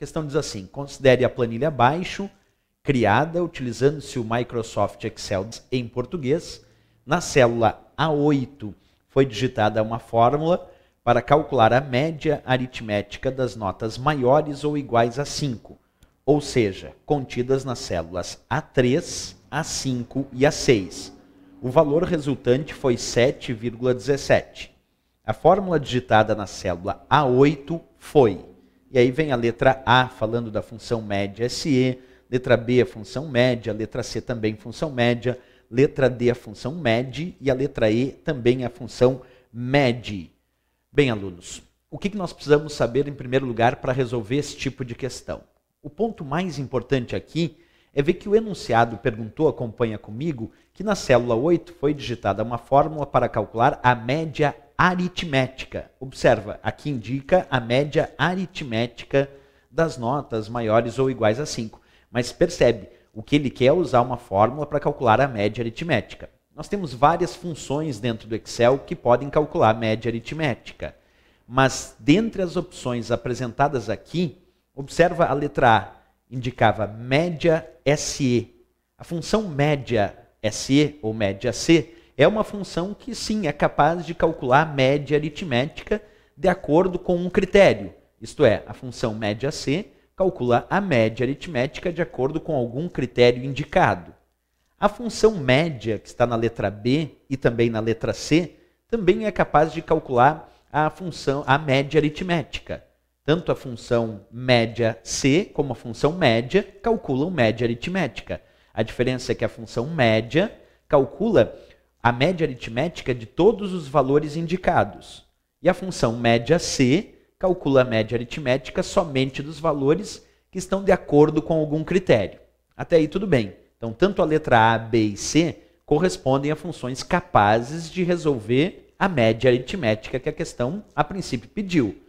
questão diz assim: considere a planilha abaixo, criada utilizando-se o Microsoft Excel em português. Na célula A8 foi digitada uma fórmula para calcular a média aritmética das notas maiores ou iguais a 5, ou seja, contidas nas células A3, A5 e A6. O valor resultante foi 7,17. A fórmula digitada na célula A8 foi e aí vem a letra A falando da função média SE, letra B a função média, letra C também função média, letra D a função med e a letra E também a função med. Bem, alunos, o que nós precisamos saber em primeiro lugar para resolver esse tipo de questão? O ponto mais importante aqui é ver que o enunciado perguntou, acompanha comigo, que na célula 8 foi digitada uma fórmula para calcular a média aritmética. Observa, aqui indica a média aritmética das notas maiores ou iguais a 5. Mas percebe, o que ele quer é usar uma fórmula para calcular a média aritmética. Nós temos várias funções dentro do Excel que podem calcular a média aritmética. Mas dentre as opções apresentadas aqui, observa a letra A, indicava média SE. A função média SE ou média C é uma função que sim é capaz de calcular a média aritmética de acordo com um critério. Isto é, a função média C calcula a média aritmética de acordo com algum critério indicado. A função média, que está na letra B e também na letra C, também é capaz de calcular a função a média aritmética. Tanto a função média C como a função média calculam média aritmética. A diferença é que a função média calcula a média aritmética de todos os valores indicados. E a função média C calcula a média aritmética somente dos valores que estão de acordo com algum critério. Até aí tudo bem. Então, tanto a letra A, B e C correspondem a funções capazes de resolver a média aritmética que a questão a princípio pediu.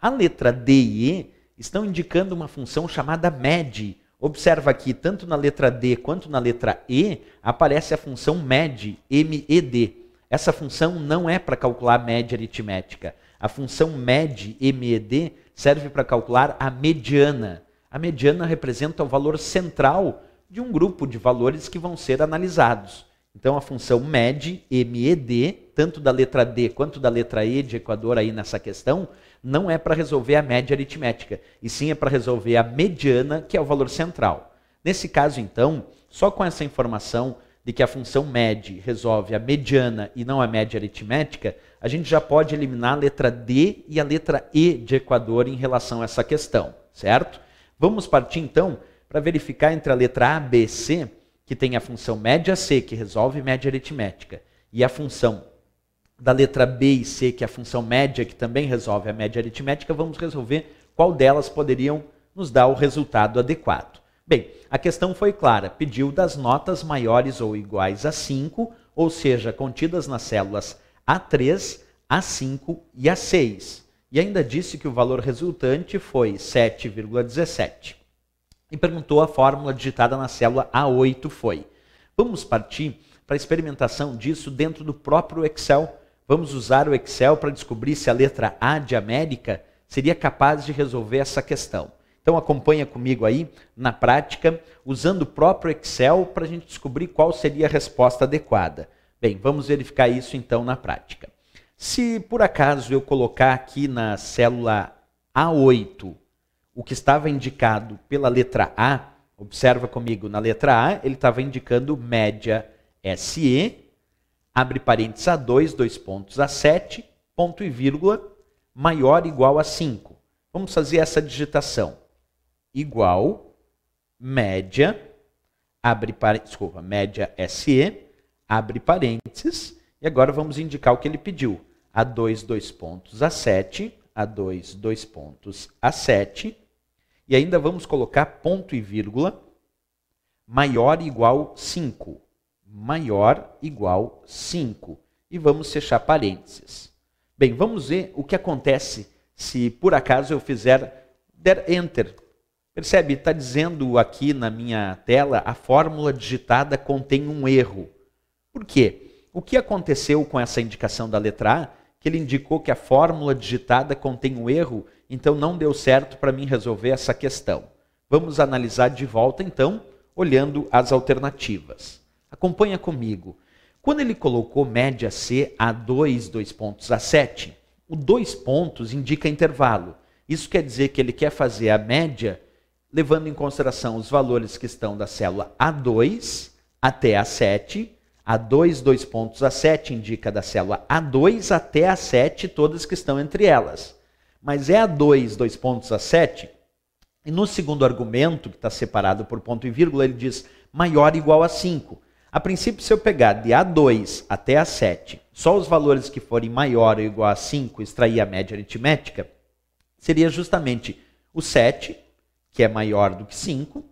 A letra D e E estão indicando uma função chamada MED, Observa aqui, tanto na letra D quanto na letra E, aparece a função MED, MED. Essa função não é para calcular a média aritmética. A função MED, MED, serve para calcular a mediana. A mediana representa o valor central de um grupo de valores que vão ser analisados. Então, a função MED, MED, tanto da letra D quanto da letra E de Equador aí nessa questão, não é para resolver a média aritmética, e sim é para resolver a mediana, que é o valor central. Nesse caso, então, só com essa informação de que a função med resolve a mediana e não a média aritmética, a gente já pode eliminar a letra D e a letra E de Equador em relação a essa questão, certo? Vamos partir então para verificar entre a letra A, B, C, que tem a função média C, que resolve média aritmética, e a função da letra B e C, que é a função média, que também resolve a média aritmética, vamos resolver qual delas poderiam nos dar o resultado adequado. Bem, a questão foi clara, pediu das notas maiores ou iguais a 5, ou seja, contidas nas células A3, A5 e A6. E ainda disse que o valor resultante foi 7,17. E perguntou a fórmula digitada na célula A8 foi. Vamos partir para a experimentação disso dentro do próprio Excel Vamos usar o Excel para descobrir se a letra A de América seria capaz de resolver essa questão. Então acompanha comigo aí na prática, usando o próprio Excel para a gente descobrir qual seria a resposta adequada. Bem, vamos verificar isso então na prática. Se por acaso eu colocar aqui na célula A8 o que estava indicado pela letra A, observa comigo, na letra A ele estava indicando média SE abre parênteses A2, dois pontos A7, ponto e vírgula, maior ou igual a 5. Vamos fazer essa digitação. Igual, média, abre parênteses, desculpa, média SE, abre parênteses, e agora vamos indicar o que ele pediu. A2, dois pontos A7, A2, dois pontos A7, e ainda vamos colocar ponto e vírgula, maior ou igual 5 maior igual 5. E vamos fechar parênteses. Bem, vamos ver o que acontece se por acaso eu fizer der enter. Percebe? Está dizendo aqui na minha tela a fórmula digitada contém um erro. Por quê? O que aconteceu com essa indicação da letra A? Que ele indicou que a fórmula digitada contém um erro, então não deu certo para mim resolver essa questão. Vamos analisar de volta então, olhando as alternativas. Acompanha comigo. Quando ele colocou média C a 2, 2 pontos a 7, o 2 pontos indica intervalo. Isso quer dizer que ele quer fazer a média levando em consideração os valores que estão da célula A2 até A7. A2, 2 pontos a 7 indica da célula A2 até A7, todas que estão entre elas. Mas é A2, 2 pontos a 7. E no segundo argumento, que está separado por ponto e vírgula, ele diz maior ou igual a 5. A princípio, se eu pegar de A2 até A7, só os valores que forem maior ou igual a 5, extrair a média aritmética, seria justamente o 7, que é maior do que 5,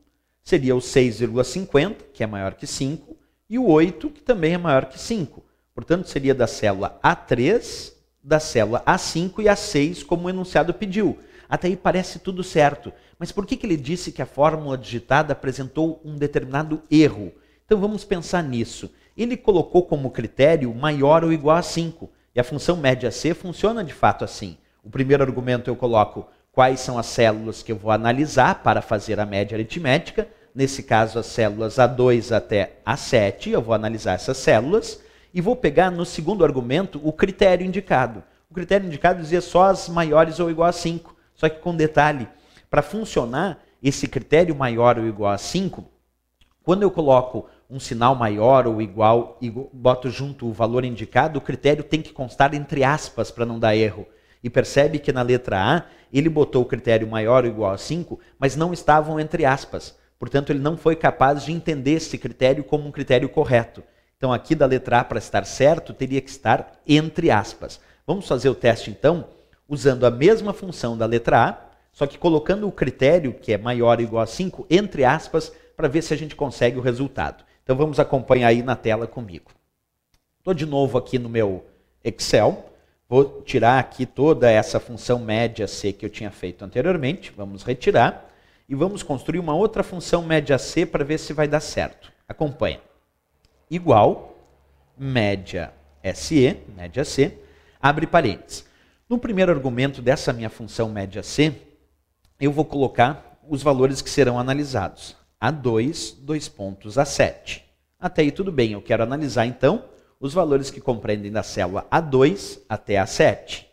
seria o 6,50, que é maior que 5, e o 8, que também é maior que 5. Portanto, seria da célula A3, da célula A5 e A6, como o enunciado pediu. Até aí parece tudo certo, mas por que, que ele disse que a fórmula digitada apresentou um determinado erro? Então vamos pensar nisso. Ele colocou como critério maior ou igual a 5. E a função média C funciona de fato assim. O primeiro argumento eu coloco quais são as células que eu vou analisar para fazer a média aritmética. Nesse caso, as células A2 até A7, eu vou analisar essas células. E vou pegar no segundo argumento o critério indicado. O critério indicado dizia só as maiores ou igual a 5. Só que com detalhe, para funcionar esse critério maior ou igual a 5, quando eu coloco um sinal maior ou igual e boto junto o valor indicado, o critério tem que constar entre aspas para não dar erro. E percebe que na letra A ele botou o critério maior ou igual a 5, mas não estavam entre aspas. Portanto, ele não foi capaz de entender esse critério como um critério correto. Então, aqui da letra A para estar certo, teria que estar entre aspas. Vamos fazer o teste então, usando a mesma função da letra A, só que colocando o critério, que é maior ou igual a 5, entre aspas, para ver se a gente consegue o resultado. Então vamos acompanhar aí na tela comigo. Estou de novo aqui no meu Excel. Vou tirar aqui toda essa função média C que eu tinha feito anteriormente. Vamos retirar. E vamos construir uma outra função média C para ver se vai dar certo. Acompanha. Igual, média SE, média C, abre parênteses. No primeiro argumento dessa minha função média C, eu vou colocar os valores que serão analisados a 2, 2 pontos a 7. Até aí tudo bem, eu quero analisar então os valores que compreendem da célula A2 até A7.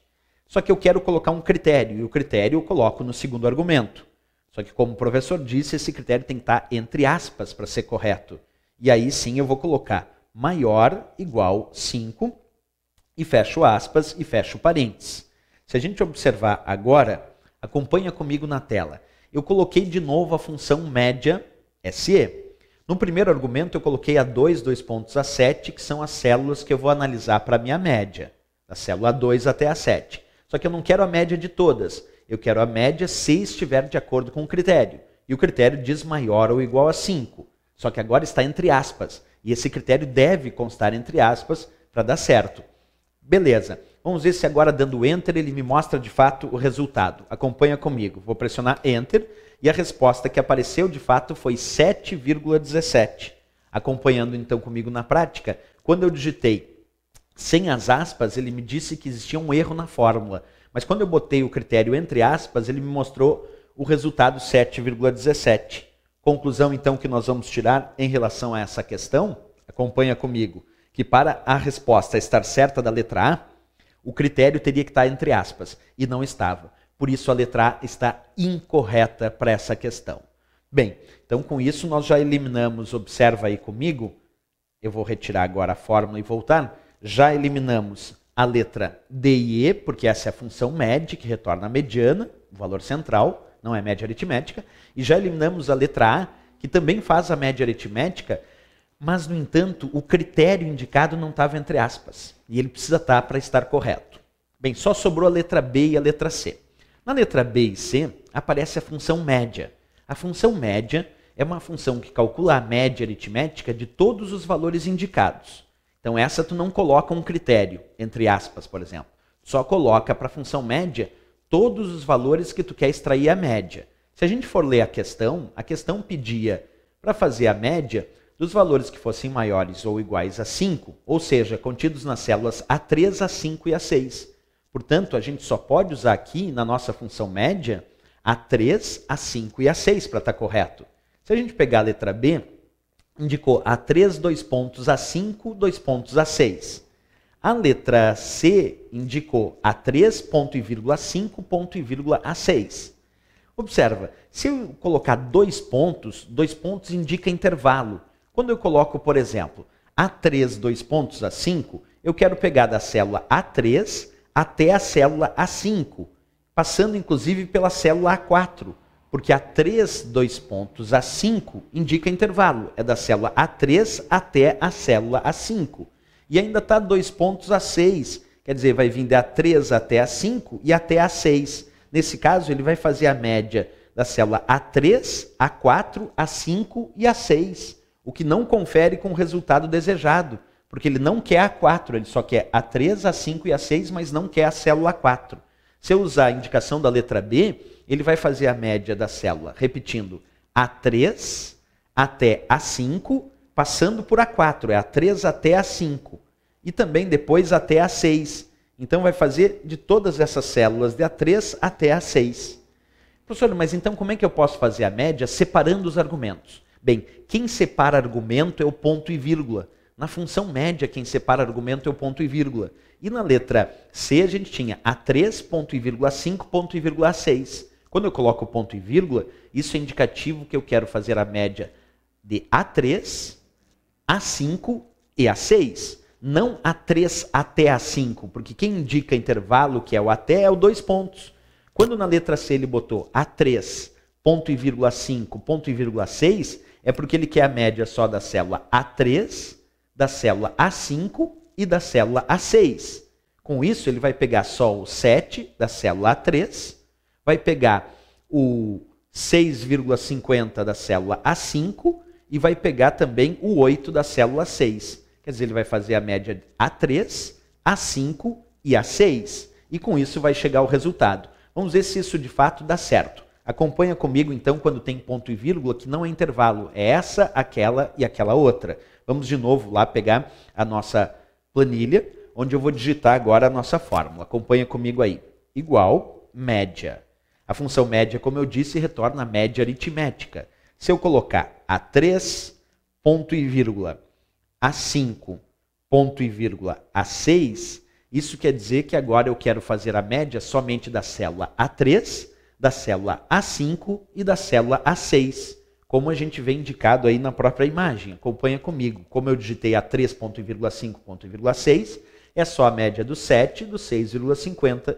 Só que eu quero colocar um critério, e o critério eu coloco no segundo argumento. Só que, como o professor disse, esse critério tem que estar entre aspas para ser correto. E aí sim eu vou colocar maior igual 5 e fecho aspas e fecho parênteses. Se a gente observar agora, acompanha comigo na tela. Eu coloquei de novo a função média SE. No primeiro argumento, eu coloquei A2, 2 pontos A7, que são as células que eu vou analisar para a minha média, da célula A2 até A7. Só que eu não quero a média de todas, eu quero a média se estiver de acordo com o critério. E o critério diz maior ou igual a 5. Só que agora está entre aspas. E esse critério deve constar entre aspas para dar certo. Beleza. Vamos ver se agora dando Enter ele me mostra de fato o resultado. Acompanha comigo. Vou pressionar Enter e a resposta que apareceu de fato foi 7,17. Acompanhando então comigo na prática, quando eu digitei sem as aspas, ele me disse que existia um erro na fórmula, mas quando eu botei o critério entre aspas, ele me mostrou o resultado 7,17. Conclusão então que nós vamos tirar em relação a essa questão, acompanha comigo, que para a resposta estar certa da letra A, o critério teria que estar entre aspas e não estava. Por isso a letra A está incorreta para essa questão. Bem, então com isso nós já eliminamos, observa aí comigo, eu vou retirar agora a fórmula e voltar, já eliminamos a letra D e E, porque essa é a função média que retorna a mediana, o valor central, não é média aritmética, e já eliminamos a letra A, que também faz a média aritmética, mas, no entanto, o critério indicado não estava entre aspas, e ele precisa estar tá para estar correto. Bem, só sobrou a letra B e a letra C. Na letra B e C aparece a função média. A função média é uma função que calcula a média aritmética de todos os valores indicados. Então essa tu não coloca um critério, entre aspas, por exemplo. Só coloca para a função média todos os valores que tu quer extrair a média. Se a gente for ler a questão, a questão pedia para fazer a média dos valores que fossem maiores ou iguais a 5, ou seja, contidos nas células A3, A5 e A6. Portanto, a gente só pode usar aqui, na nossa função média, a 3, a 5 e a 6 para estar tá correto. Se a gente pegar a letra B, indicou a 3, 2 pontos, a 5, 2 pontos, a 6. A letra C indicou a 3, ponto e vírgula, 5, ponto e vírgula, a 6. Observa, se eu colocar dois pontos, dois pontos indica intervalo. Quando eu coloco, por exemplo, A3, dois pontos, A5, eu quero pegar da célula A3 até a célula A5, passando inclusive pela célula A4, porque A3, dois pontos, A5 indica intervalo, é da célula A3 até a célula A5. E ainda está dois pontos A6, quer dizer, vai vir da A3 até A5 e até A6. Nesse caso, ele vai fazer a média da célula A3, A4, A5 e A6, o que não confere com o resultado desejado, porque ele não quer a 4, ele só quer a 3, a 5 e a 6, mas não quer a célula 4. Se eu usar a indicação da letra B, ele vai fazer a média da célula, repetindo A3 até A5, passando por A4, é A3 até A5, e também depois até A6. Então vai fazer de todas essas células de A3 até A6. Professor, mas então como é que eu posso fazer a média separando os argumentos? Bem, quem separa argumento é o ponto e vírgula. Na função média, quem separa argumento é o ponto e vírgula. E na letra C, a gente tinha A3, ponto e vírgula 5, ponto e vírgula 6. Quando eu coloco ponto e vírgula, isso é indicativo que eu quero fazer a média de A3, A5 e A6. Não A3 até A5, porque quem indica intervalo, que é o até, é o dois pontos. Quando na letra C ele botou A3, ponto e vírgula 5, ponto e vírgula 6, é porque ele quer a média só da célula A3, da célula A5 e da célula A6. Com isso, ele vai pegar só o 7 da célula A3, vai pegar o 6,50 da célula A5 e vai pegar também o 8 da célula 6. Quer dizer, ele vai fazer a média A3, A5 e A6. E com isso vai chegar o resultado. Vamos ver se isso de fato dá certo. Acompanha comigo então quando tem ponto e vírgula, que não é intervalo, é essa, aquela e aquela outra. Vamos de novo lá pegar a nossa planilha, onde eu vou digitar agora a nossa fórmula. Acompanha comigo aí. Igual média. A função média, como eu disse, retorna a média aritmética. Se eu colocar a 3, ponto e vírgula, a 5, ponto e vírgula, a 6, isso quer dizer que agora eu quero fazer a média somente da célula A3 da célula A5 e da célula A6, como a gente vê indicado aí na própria imagem. Acompanha comigo. Como eu digitei a 356 é só a média do 7, do 6,50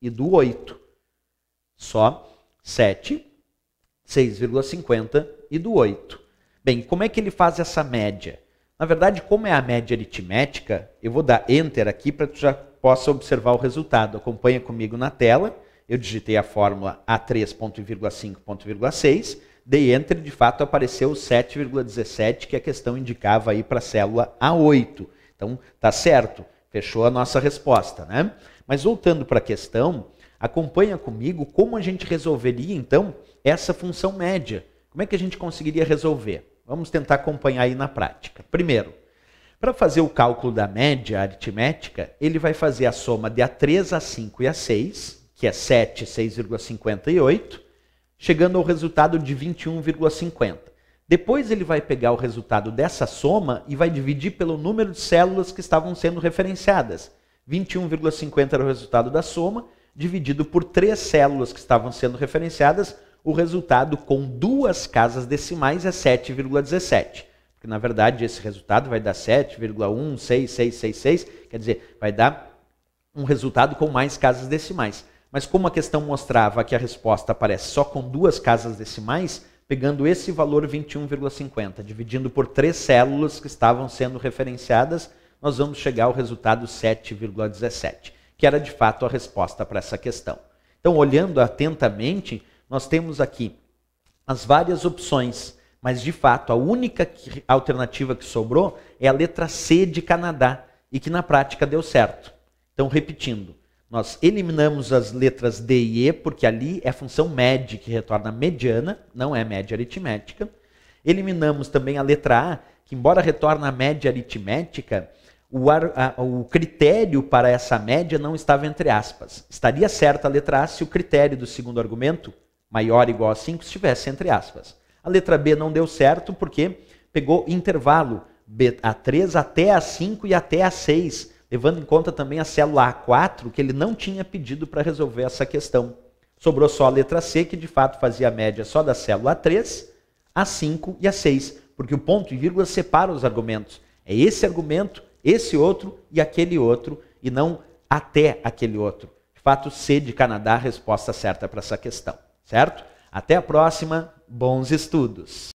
e do 8. Só 7, 6,50 e do 8. Bem, como é que ele faz essa média? Na verdade, como é a média aritmética, eu vou dar Enter aqui para que já possa observar o resultado. Acompanha comigo na tela. Eu digitei a fórmula A3.5.6, dei enter, de fato apareceu 7,17, que a questão indicava aí para a célula A8. Então, tá certo, fechou a nossa resposta, né? Mas voltando para a questão, acompanha comigo como a gente resolveria então essa função média. Como é que a gente conseguiria resolver? Vamos tentar acompanhar aí na prática. Primeiro, para fazer o cálculo da média aritmética, ele vai fazer a soma de A3, A5 e A6, que é 7, 6,58, chegando ao resultado de 21,50. Depois ele vai pegar o resultado dessa soma e vai dividir pelo número de células que estavam sendo referenciadas. 21,50 era o resultado da soma, dividido por três células que estavam sendo referenciadas, o resultado com duas casas decimais é 7,17. Porque, na verdade, esse resultado vai dar 7,16666, quer dizer, vai dar um resultado com mais casas decimais. Mas como a questão mostrava que a resposta aparece só com duas casas decimais, pegando esse valor 21,50, dividindo por três células que estavam sendo referenciadas, nós vamos chegar ao resultado 7,17, que era de fato a resposta para essa questão. Então, olhando atentamente, nós temos aqui as várias opções, mas de fato a única alternativa que sobrou é a letra C de Canadá, e que na prática deu certo. Então, repetindo, nós eliminamos as letras D e E, porque ali é a função média que retorna mediana, não é média aritmética. Eliminamos também a letra A, que embora retorne a média aritmética, o, ar, a, o, critério para essa média não estava entre aspas. Estaria certa a letra A se o critério do segundo argumento, maior ou igual a 5, estivesse entre aspas. A letra B não deu certo porque pegou intervalo A3 até A5 e até A6, levando em conta também a célula A4, que ele não tinha pedido para resolver essa questão. Sobrou só a letra C, que de fato fazia a média só da célula A3, A5 e A6, porque o ponto e vírgula separa os argumentos. É esse argumento, esse outro e aquele outro, e não até aquele outro. De fato, C de Canadá, a resposta certa para essa questão, certo? Até a próxima, bons estudos!